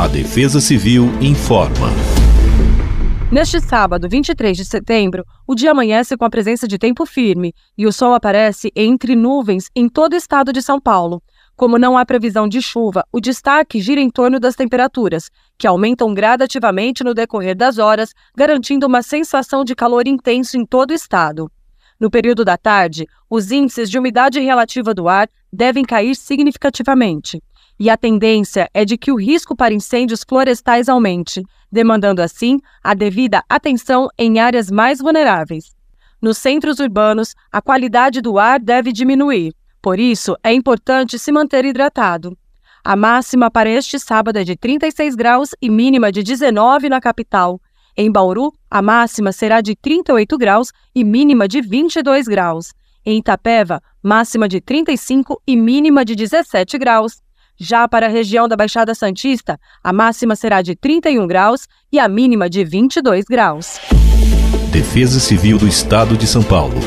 A Defesa Civil informa. Neste sábado, 23 de setembro, o dia amanhece com a presença de tempo firme e o sol aparece entre nuvens em todo o estado de São Paulo. Como não há previsão de chuva, o destaque gira em torno das temperaturas, que aumentam gradativamente no decorrer das horas, garantindo uma sensação de calor intenso em todo o estado. No período da tarde, os índices de umidade relativa do ar devem cair significativamente. E a tendência é de que o risco para incêndios florestais aumente, demandando assim a devida atenção em áreas mais vulneráveis. Nos centros urbanos, a qualidade do ar deve diminuir, por isso é importante se manter hidratado. A máxima para este sábado é de 36 graus e mínima de 19 na capital. Em Bauru, a máxima será de 38 graus e mínima de 22 graus. Em Itapeva, máxima de 35 e mínima de 17 graus. Já para a região da Baixada Santista, a máxima será de 31 graus e a mínima de 22 graus. Defesa Civil do Estado de São Paulo.